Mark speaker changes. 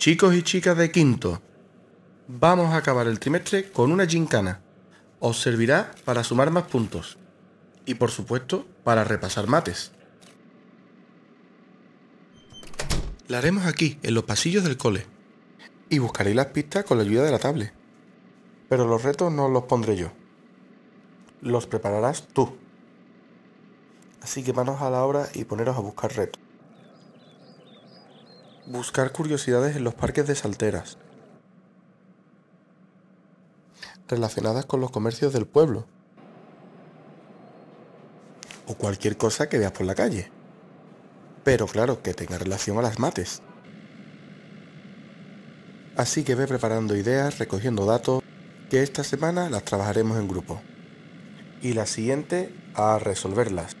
Speaker 1: Chicos y chicas de quinto, vamos a acabar el trimestre con una gincana. Os servirá para sumar más puntos. Y por supuesto, para repasar mates. La haremos aquí, en los pasillos del cole. Y buscaré las pistas con la ayuda de la tablet. Pero los retos no los pondré yo. Los prepararás tú. Así que manos a la obra y poneros a buscar retos. Buscar curiosidades en los parques de Salteras, relacionadas con los comercios del pueblo. O cualquier cosa que veas por la calle. Pero claro, que tenga relación a las mates. Así que ve preparando ideas, recogiendo datos, que esta semana las trabajaremos en grupo. Y la siguiente a resolverlas.